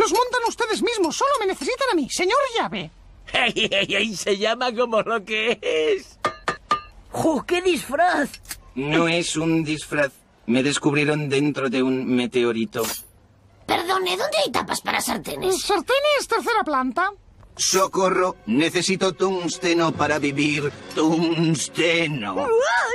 Los montan ustedes mismos, solo me necesitan a mí, señor llave. ay, ay! ay Se llama como lo que es. ¡Ju, qué disfraz! No es un disfraz. Me descubrieron dentro de un meteorito. Perdone, ¿dónde hay tapas para sartenes? Sartenes, tercera planta. Socorro, necesito tungsteno para vivir. Tungsteno. ¡Ay!